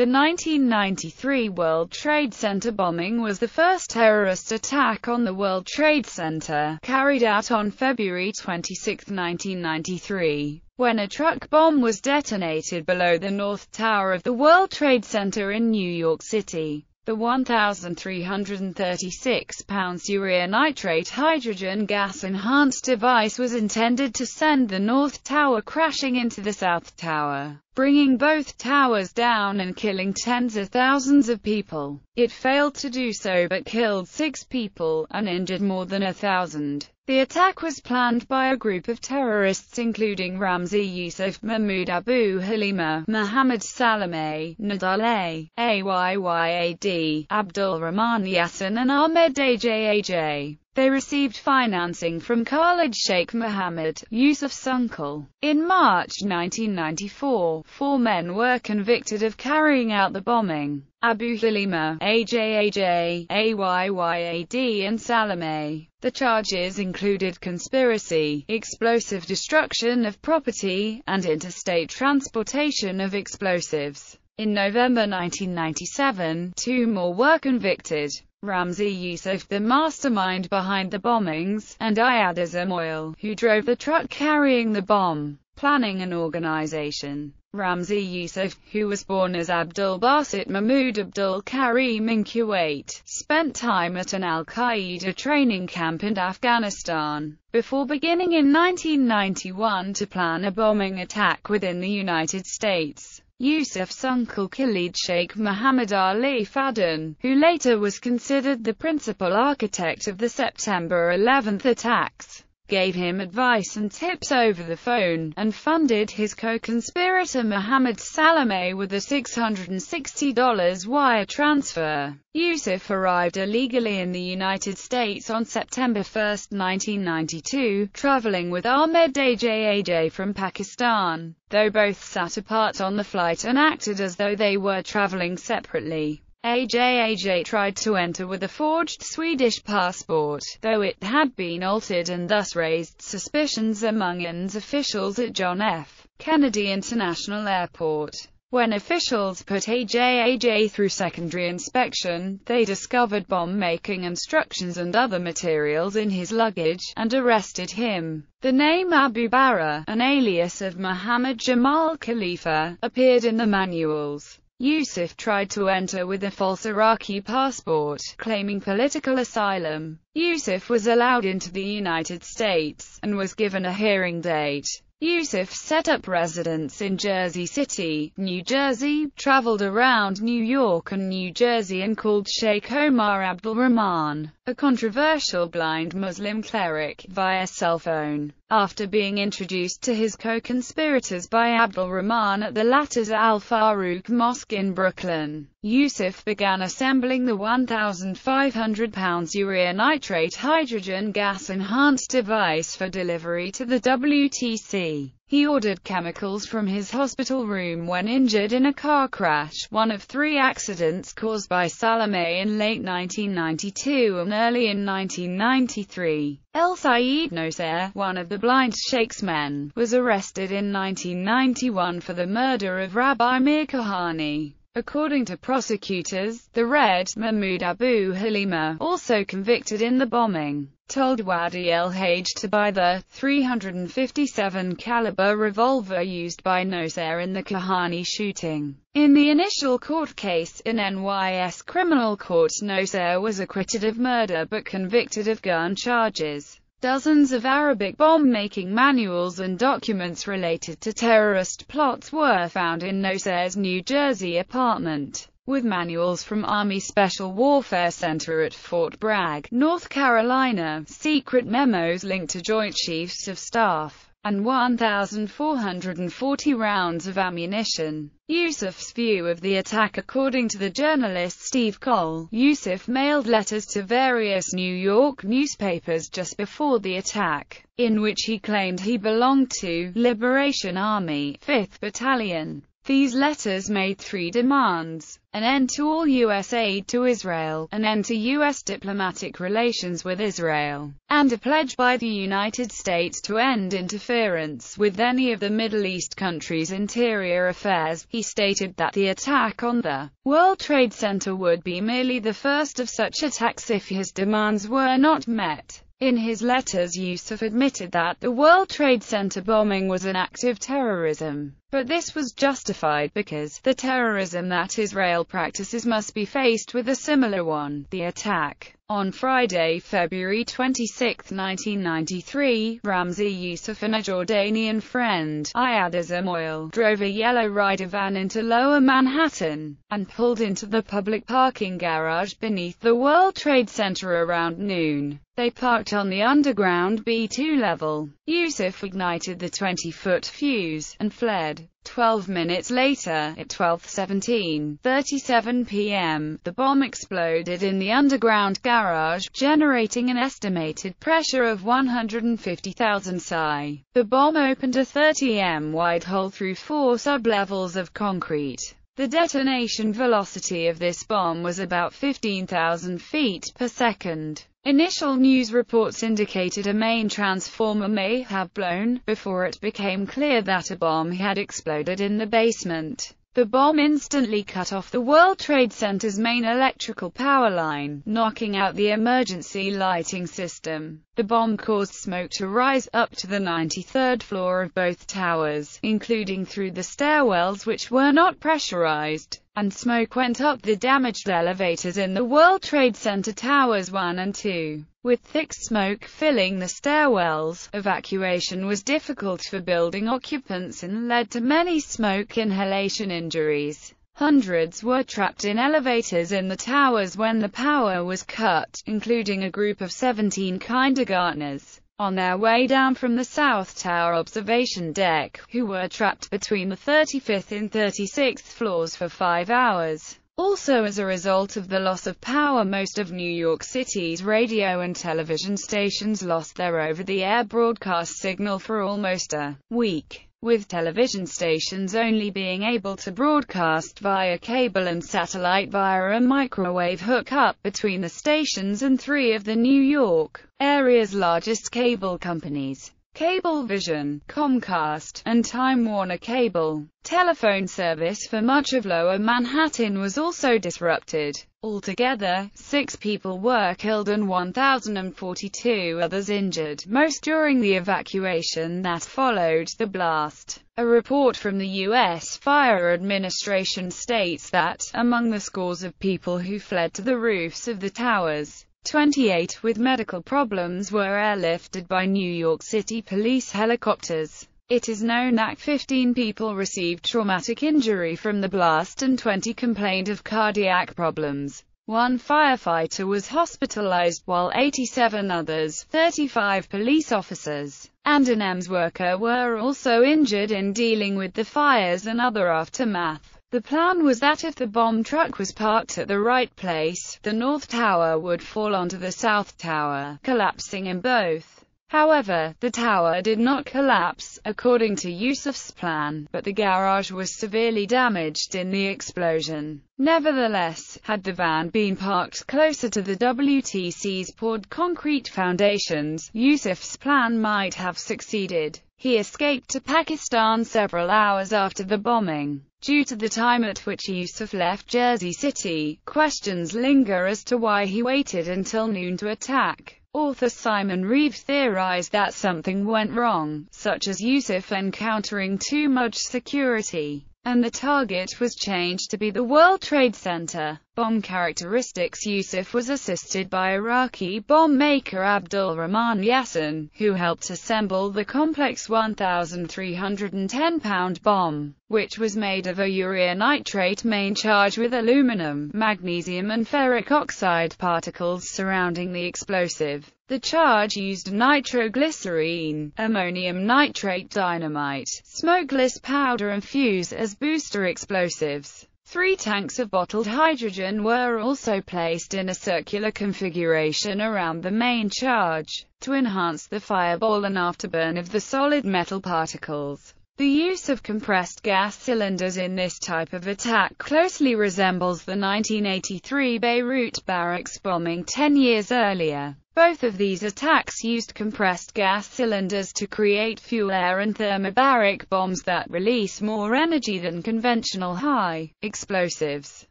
The 1993 World Trade Center bombing was the first terrorist attack on the World Trade Center, carried out on February 26, 1993, when a truck bomb was detonated below the North Tower of the World Trade Center in New York City. The 1,336 pounds urea nitrate hydrogen gas-enhanced device was intended to send the North Tower crashing into the South Tower bringing both towers down and killing tens of thousands of people. It failed to do so but killed six people and injured more than a thousand. The attack was planned by a group of terrorists including Ramzi Yusuf Mahmoud Abu Halima, Mohammed Salameh, Nadalay Ayyad, Abdul Rahman Yassin and Ahmed Ajaj. They received financing from Khalid Sheikh Mohammed, Yusuf Sunkal. In March 1994, four men were convicted of carrying out the bombing. Abu Halima, AJAJ, AYYAD and Salome. The charges included conspiracy, explosive destruction of property, and interstate transportation of explosives. In November 1997, two more were convicted. Ramzi Youssef, the mastermind behind the bombings, and Iyad Azamoil, who drove the truck carrying the bomb, planning and organization. Ramzi Youssef, who was born as Abdul Basit Mahmoud Abdul Karim in Kuwait, spent time at an al-Qaeda training camp in Afghanistan, before beginning in 1991 to plan a bombing attack within the United States. Yusuf's uncle Khalid Sheikh Muhammad Ali Fadden, who later was considered the principal architect of the September 11 attacks gave him advice and tips over the phone, and funded his co-conspirator Mohammed Salame with a $660 wire transfer. Yusuf arrived illegally in the United States on September 1, 1992, traveling with Ahmed Ajaj from Pakistan, though both sat apart on the flight and acted as though they were traveling separately. A.J.A.J. tried to enter with a forged Swedish passport, though it had been altered and thus raised suspicions among UN's officials at John F. Kennedy International Airport. When officials put A.J.A.J. through secondary inspection, they discovered bomb-making instructions and other materials in his luggage, and arrested him. The name Abu Bara, an alias of Muhammad Jamal Khalifa, appeared in the manuals. Yusuf tried to enter with a false Iraqi passport, claiming political asylum. Yusuf was allowed into the United States, and was given a hearing date. Yusuf set up residence in Jersey City, New Jersey, traveled around New York and New Jersey and called Sheikh Omar Abdul Rahman, a controversial blind Muslim cleric, via cell phone. After being introduced to his co-conspirators by Abdul Rahman at the latter's Al-Farouk Mosque in Brooklyn, Yusuf began assembling the 1,500 pounds urea nitrate hydrogen gas-enhanced device for delivery to the WTC. He ordered chemicals from his hospital room when injured in a car crash, one of three accidents caused by Salome in late 1992 and early in 1993. El Sayed Nosair, one of the blind sheikh's men, was arrested in 1991 for the murder of Rabbi Mir Kahani. According to prosecutors, the Red, Mahmoud Abu Halima, also convicted in the bombing, told Wadi El Hage to buy the 357 caliber revolver used by Nosair in the Kahani shooting. In the initial court case in NYS criminal court Nosair was acquitted of murder but convicted of gun charges. Dozens of Arabic bomb-making manuals and documents related to terrorist plots were found in Nosair's New Jersey apartment with manuals from Army Special Warfare Center at Fort Bragg, North Carolina, secret memos linked to Joint Chiefs of Staff, and 1,440 rounds of ammunition. Yusuf's view of the attack According to the journalist Steve Cole, Yusuf mailed letters to various New York newspapers just before the attack, in which he claimed he belonged to Liberation Army 5th Battalion. These letters made three demands, an end to all U.S. aid to Israel, an end to U.S. diplomatic relations with Israel, and a pledge by the United States to end interference with any of the Middle East countries' interior affairs. He stated that the attack on the World Trade Center would be merely the first of such attacks if his demands were not met. In his letters Yusuf admitted that the World Trade Center bombing was an act of terrorism but this was justified because the terrorism that Israel practices must be faced with a similar one. The attack on Friday, February 26, 1993, Ramzi Youssef and a Jordanian friend, Ayad Azamoil, drove a yellow rider van into lower Manhattan and pulled into the public parking garage beneath the World Trade Center around noon. They parked on the underground B2 level Yusuf ignited the 20-foot fuse, and fled. Twelve minutes later, at 12.17.37 p.m., the bomb exploded in the underground garage, generating an estimated pressure of 150,000 psi. The bomb opened a 30m wide hole through four sublevels of concrete. The detonation velocity of this bomb was about 15,000 feet per second. Initial news reports indicated a main transformer may have blown, before it became clear that a bomb had exploded in the basement. The bomb instantly cut off the World Trade Center's main electrical power line, knocking out the emergency lighting system. The bomb caused smoke to rise up to the 93rd floor of both towers, including through the stairwells which were not pressurized, and smoke went up the damaged elevators in the World Trade Center Towers 1 and 2 with thick smoke filling the stairwells. Evacuation was difficult for building occupants and led to many smoke inhalation injuries. Hundreds were trapped in elevators in the towers when the power was cut, including a group of 17 kindergartners on their way down from the South Tower observation deck, who were trapped between the 35th and 36th floors for five hours. Also as a result of the loss of power most of New York City's radio and television stations lost their over-the-air broadcast signal for almost a week, with television stations only being able to broadcast via cable and satellite via a microwave hookup between the stations and three of the New York area's largest cable companies. Cablevision, Comcast, and Time Warner Cable. Telephone service for much of lower Manhattan was also disrupted. Altogether, six people were killed and 1,042 others injured, most during the evacuation that followed the blast. A report from the U.S. Fire Administration states that, among the scores of people who fled to the roofs of the towers, 28 with medical problems were airlifted by New York City police helicopters. It is known that 15 people received traumatic injury from the blast and 20 complained of cardiac problems. One firefighter was hospitalized while 87 others, 35 police officers, and an EMS worker were also injured in dealing with the fires and other aftermath. The plan was that if the bomb truck was parked at the right place, the North Tower would fall onto the South Tower, collapsing in both. However, the tower did not collapse, according to Yusuf's plan, but the garage was severely damaged in the explosion. Nevertheless, had the van been parked closer to the WTC's poured concrete foundations, Yusuf's plan might have succeeded. He escaped to Pakistan several hours after the bombing. Due to the time at which Yusuf left Jersey City, questions linger as to why he waited until noon to attack. Author Simon Reeve theorized that something went wrong, such as Yusuf encountering too much security and the target was changed to be the World Trade Center. Bomb characteristics Yusuf was assisted by Iraqi bomb maker Abdul Rahman Yassin, who helped assemble the complex 1,310-pound bomb, which was made of a urea nitrate main charge with aluminum, magnesium and ferric oxide particles surrounding the explosive. The charge used nitroglycerine, ammonium nitrate dynamite, smokeless powder and fuse as booster explosives. Three tanks of bottled hydrogen were also placed in a circular configuration around the main charge, to enhance the fireball and afterburn of the solid metal particles. The use of compressed gas cylinders in this type of attack closely resembles the 1983 Beirut barracks bombing 10 years earlier. Both of these attacks used compressed gas cylinders to create fuel-air and thermobaric bombs that release more energy than conventional high explosives.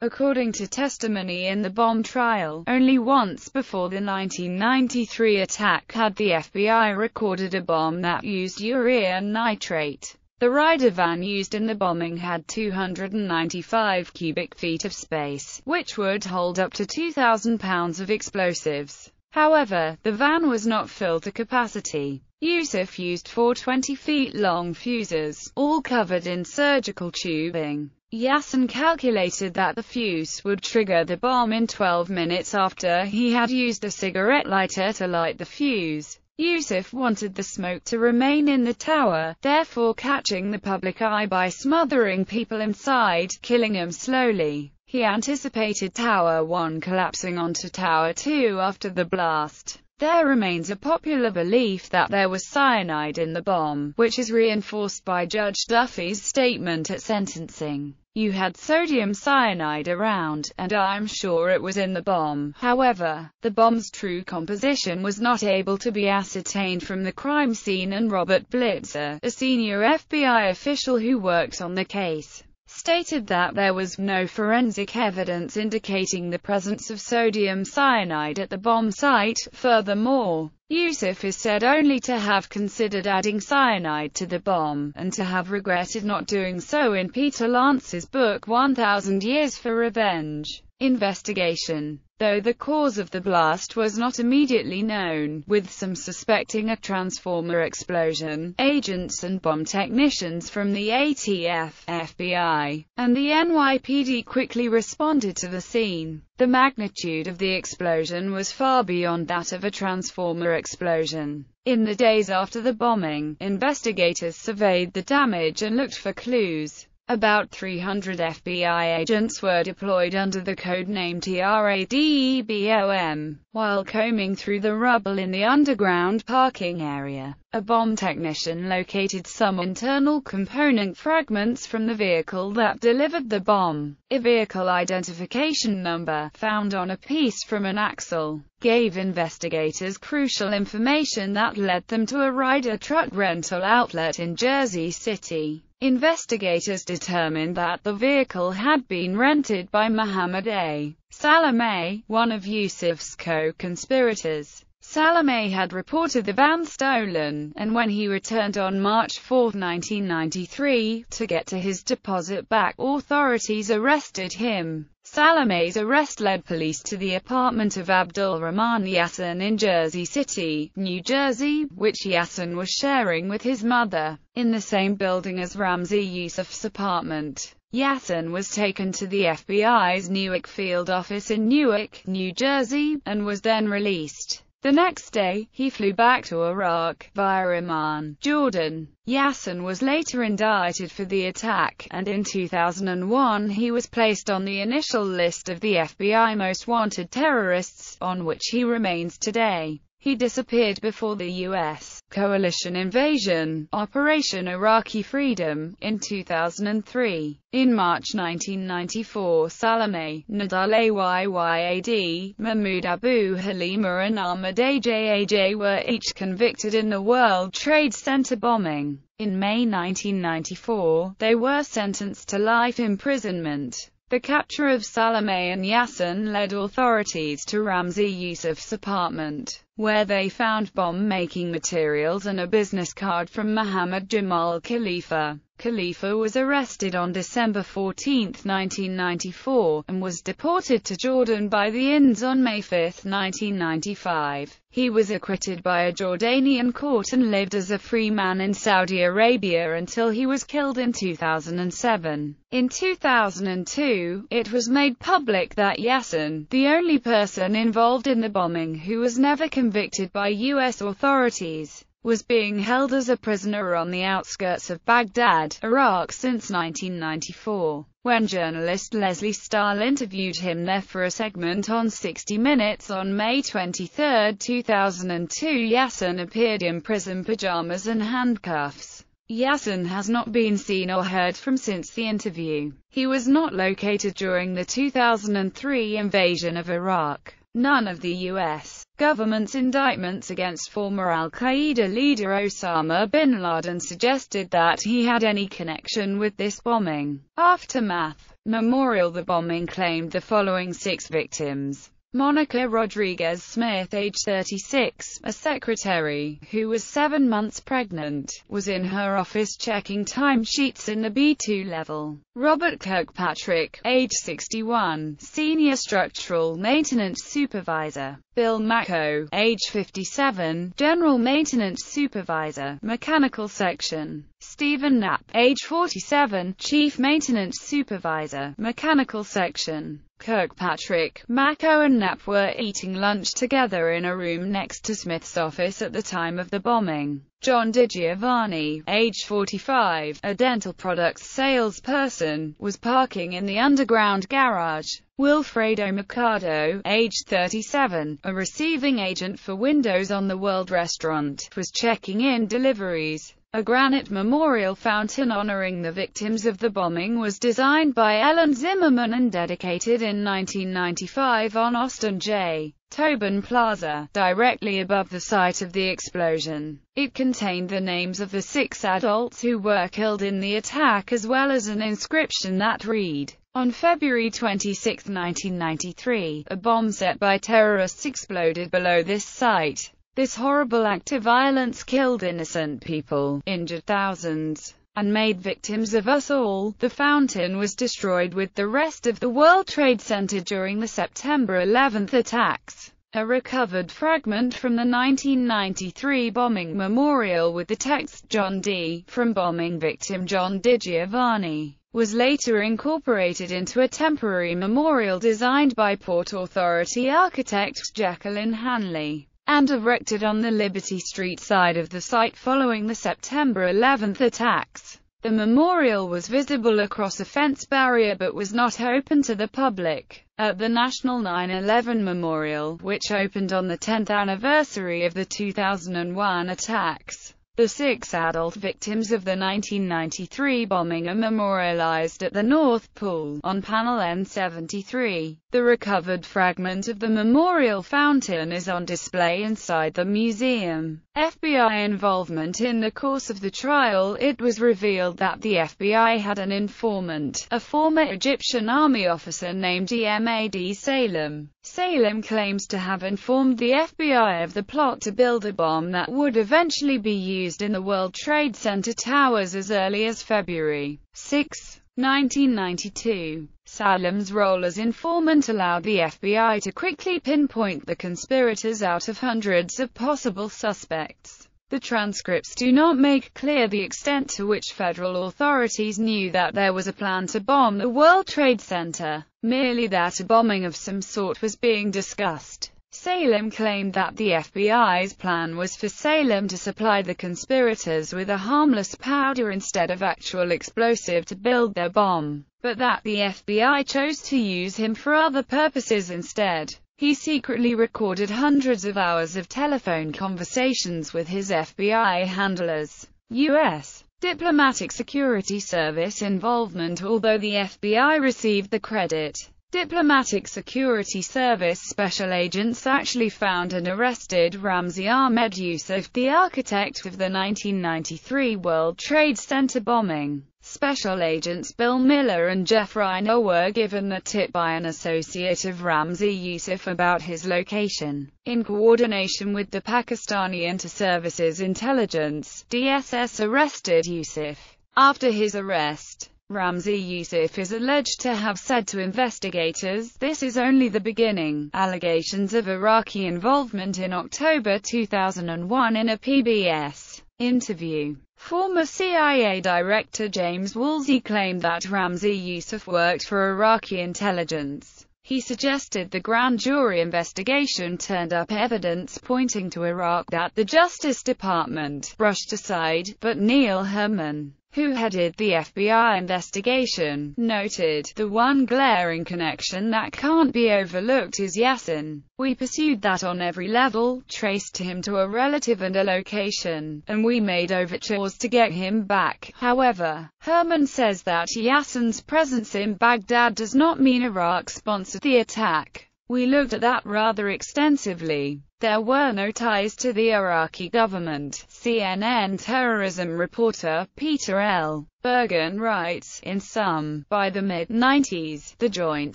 According to testimony in the bomb trial, only once before the 1993 attack had the FBI recorded a bomb that used urea nitrate. The rider van used in the bombing had 295 cubic feet of space, which would hold up to 2,000 pounds of explosives. However, the van was not filled to capacity. Yusuf used four 20 feet long fuses, all covered in surgical tubing. Yassin calculated that the fuse would trigger the bomb in 12 minutes after he had used a cigarette lighter to light the fuse. Yusuf wanted the smoke to remain in the tower, therefore catching the public eye by smothering people inside, killing them slowly. He anticipated Tower 1 collapsing onto Tower 2 after the blast. There remains a popular belief that there was cyanide in the bomb, which is reinforced by Judge Duffy's statement at sentencing. You had sodium cyanide around, and I'm sure it was in the bomb. However, the bomb's true composition was not able to be ascertained from the crime scene and Robert Blitzer, a senior FBI official who worked on the case, stated that there was no forensic evidence indicating the presence of sodium cyanide at the bomb site. Furthermore, Yusuf is said only to have considered adding cyanide to the bomb, and to have regretted not doing so in Peter Lance's book 1000 Years for Revenge. Investigation though the cause of the blast was not immediately known, with some suspecting a transformer explosion. Agents and bomb technicians from the ATF, FBI, and the NYPD quickly responded to the scene. The magnitude of the explosion was far beyond that of a transformer explosion. In the days after the bombing, investigators surveyed the damage and looked for clues. About 300 FBI agents were deployed under the code name TRADEBOM, while combing through the rubble in the underground parking area. A bomb technician located some internal component fragments from the vehicle that delivered the bomb. A vehicle identification number, found on a piece from an axle, gave investigators crucial information that led them to a rider truck rental outlet in Jersey City. Investigators determined that the vehicle had been rented by Muhammad A. Salameh, one of Yusuf's co-conspirators. Salome had reported the van stolen, and when he returned on March 4, 1993, to get to his deposit back, authorities arrested him. Salome's arrest led police to the apartment of Abdul Rahman Yassin in Jersey City, New Jersey, which Yassin was sharing with his mother, in the same building as Ramzi Yusuf's apartment. Yassin was taken to the FBI's Newark field office in Newark, New Jersey, and was then released. The next day, he flew back to Iraq, via Iman, Jordan. Yassin was later indicted for the attack, and in 2001 he was placed on the initial list of the FBI Most Wanted Terrorists, on which he remains today. He disappeared before the U.S. Coalition Invasion, Operation Iraqi Freedom, in 2003. In March 1994 Salome, Nadal Ayyad, Mahmoud Abu Halima and Ahmad Ajaj were each convicted in the World Trade Center bombing. In May 1994, they were sentenced to life imprisonment. The capture of Salome and Yassin led authorities to Ramzi Yusuf's apartment where they found bomb-making materials and a business card from Muhammad Jamal Khalifa. Khalifa was arrested on December 14, 1994, and was deported to Jordan by the INS on May 5, 1995. He was acquitted by a Jordanian court and lived as a free man in Saudi Arabia until he was killed in 2007. In 2002, it was made public that Yassin, the only person involved in the bombing who was never convicted, convicted by U.S. authorities, was being held as a prisoner on the outskirts of Baghdad, Iraq since 1994, when journalist Leslie Stahl interviewed him there for a segment on 60 Minutes on May 23, 2002 Yassin appeared in prison pajamas and handcuffs. Yassin has not been seen or heard from since the interview. He was not located during the 2003 invasion of Iraq. None of the U.S government's indictments against former al-Qaeda leader Osama bin Laden suggested that he had any connection with this bombing. Aftermath Memorial The bombing claimed the following six victims Monica Rodriguez Smith, age 36, a secretary, who was seven months pregnant, was in her office checking timesheets in the B2 level. Robert Kirkpatrick, age 61, senior structural maintenance supervisor. Bill Mako, age 57, general maintenance supervisor, mechanical section. Stephen Knapp, age 47, Chief Maintenance Supervisor, Mechanical Section. Kirkpatrick, Mako and Knapp were eating lunch together in a room next to Smith's office at the time of the bombing. John DiGiovanni, age 45, a dental products salesperson, was parking in the underground garage. Wilfredo Mercado, age 37, a receiving agent for Windows on the World Restaurant, was checking in deliveries. A granite memorial fountain honoring the victims of the bombing was designed by Ellen Zimmerman and dedicated in 1995 on Austin J. Tobin Plaza, directly above the site of the explosion. It contained the names of the six adults who were killed in the attack as well as an inscription that read, on February 26, 1993, a bomb set by terrorists exploded below this site. This horrible act of violence killed innocent people, injured thousands, and made victims of us all. The fountain was destroyed with the rest of the World Trade Center during the September 11th attacks. A recovered fragment from the 1993 bombing memorial with the text John D. from bombing victim John DiGiovanni was later incorporated into a temporary memorial designed by Port Authority architect Jacqueline Hanley and erected on the Liberty Street side of the site following the September 11 attacks. The memorial was visible across a fence barrier but was not open to the public. At the National 9-11 Memorial, which opened on the 10th anniversary of the 2001 attacks, the six adult victims of the 1993 bombing are memorialized at the North Pool, on panel N73. The recovered fragment of the memorial fountain is on display inside the museum. FBI involvement In the course of the trial it was revealed that the FBI had an informant, a former Egyptian army officer named Emad Salem, Salem claims to have informed the FBI of the plot to build a bomb that would eventually be used in the World Trade Center towers as early as February 6, 1992. Salem's role as informant allowed the FBI to quickly pinpoint the conspirators out of hundreds of possible suspects. The transcripts do not make clear the extent to which federal authorities knew that there was a plan to bomb the World Trade Center, merely that a bombing of some sort was being discussed. Salem claimed that the FBI's plan was for Salem to supply the conspirators with a harmless powder instead of actual explosive to build their bomb, but that the FBI chose to use him for other purposes instead. He secretly recorded hundreds of hours of telephone conversations with his FBI handlers. U.S. Diplomatic Security Service involvement Although the FBI received the credit, Diplomatic Security Service special agents actually found and arrested Ramzi Ahmed Youssef, the architect of the 1993 World Trade Center bombing. Special Agents Bill Miller and Jeff Reiner were given the tip by an associate of Ramzi Youssef about his location. In coordination with the Pakistani Inter-Services Intelligence, DSS arrested Youssef. After his arrest, Ramzi Youssef is alleged to have said to investigators, this is only the beginning. Allegations of Iraqi involvement in October 2001 in a PBS interview. Former CIA Director James Woolsey claimed that Ramzi Youssef worked for Iraqi intelligence. He suggested the grand jury investigation turned up evidence pointing to Iraq that the Justice Department brushed aside, but Neil Herman who headed the FBI investigation, noted, the one glaring connection that can't be overlooked is Yassin. We pursued that on every level, traced him to a relative and a location, and we made overtures to get him back. However, Herman says that Yassin's presence in Baghdad does not mean Iraq sponsored the attack. We looked at that rather extensively. There were no ties to the Iraqi government. CNN terrorism reporter Peter L. Bergen writes, in sum, by the mid-90s, the Joint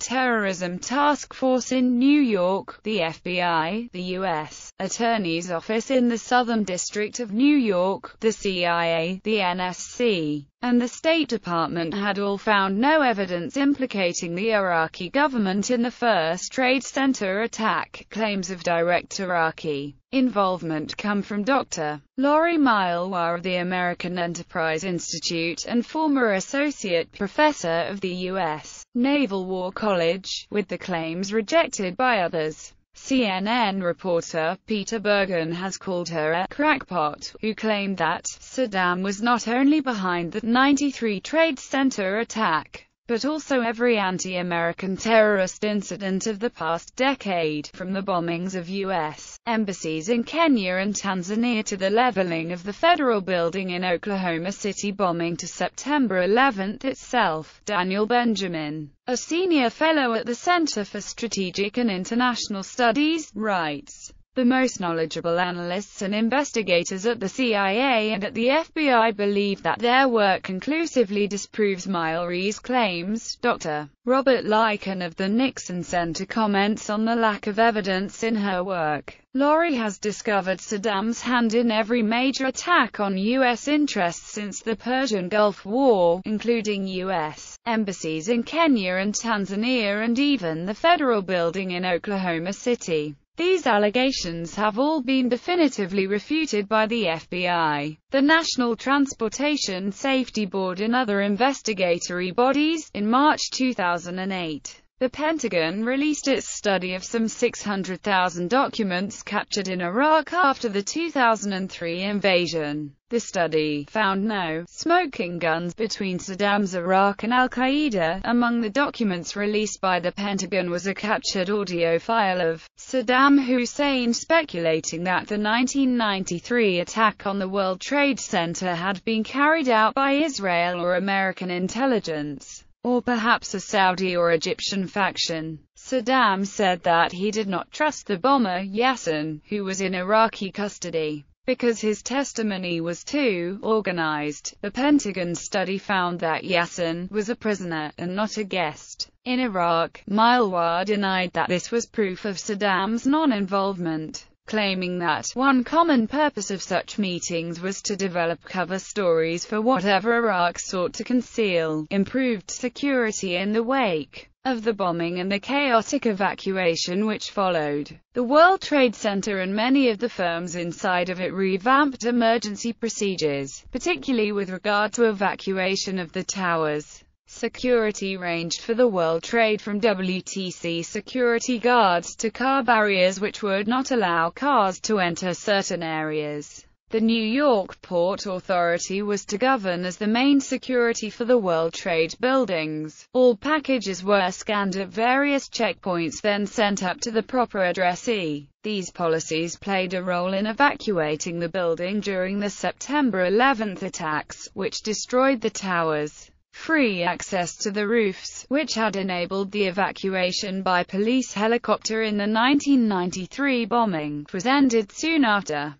Terrorism Task Force in New York, the FBI, the U.S. Attorney's Office in the Southern District of New York, the CIA, the NSC, and the State Department had all found no evidence implicating the Iraqi government in the first Trade Center attack. Claims of direct Iraqi involvement come from Dr. Laurie Milewar of the American Enterprise Institute and former associate professor of the U.S. Naval War College, with the claims rejected by others. CNN reporter Peter Bergen has called her a crackpot, who claimed that Saddam was not only behind the 93 Trade Center attack, but also every anti-American terrorist incident of the past decade, from the bombings of U.S. embassies in Kenya and Tanzania to the leveling of the federal building in Oklahoma City bombing to September 11 itself. Daniel Benjamin, a senior fellow at the Center for Strategic and International Studies, writes, the most knowledgeable analysts and investigators at the CIA and at the FBI believe that their work conclusively disproves Miley's claims. Dr. Robert Lycan of the Nixon Center comments on the lack of evidence in her work. Laurie has discovered Saddam's hand in every major attack on U.S. interests since the Persian Gulf War, including U.S. embassies in Kenya and Tanzania and even the federal building in Oklahoma City. These allegations have all been definitively refuted by the FBI, the National Transportation Safety Board and other investigatory bodies. In March 2008, the Pentagon released its study of some 600,000 documents captured in Iraq after the 2003 invasion. The study found no smoking guns between Saddam's Iraq and al-Qaeda. Among the documents released by the Pentagon was a captured audio file of Saddam Hussein speculating that the 1993 attack on the World Trade Center had been carried out by Israel or American intelligence or perhaps a Saudi or Egyptian faction. Saddam said that he did not trust the bomber Yassin, who was in Iraqi custody. Because his testimony was too organized, the Pentagon study found that Yassin was a prisoner and not a guest. In Iraq, Milwar denied that this was proof of Saddam's non-involvement claiming that one common purpose of such meetings was to develop cover stories for whatever Iraq sought to conceal, improved security in the wake of the bombing and the chaotic evacuation which followed. The World Trade Center and many of the firms inside of it revamped emergency procedures, particularly with regard to evacuation of the towers. Security ranged for the world trade from WTC security guards to car barriers which would not allow cars to enter certain areas. The New York Port Authority was to govern as the main security for the World Trade buildings. All packages were scanned at various checkpoints then sent up to the proper addressee. These policies played a role in evacuating the building during the September 11 attacks, which destroyed the towers free access to the roofs, which had enabled the evacuation by police helicopter in the 1993 bombing, was ended soon after.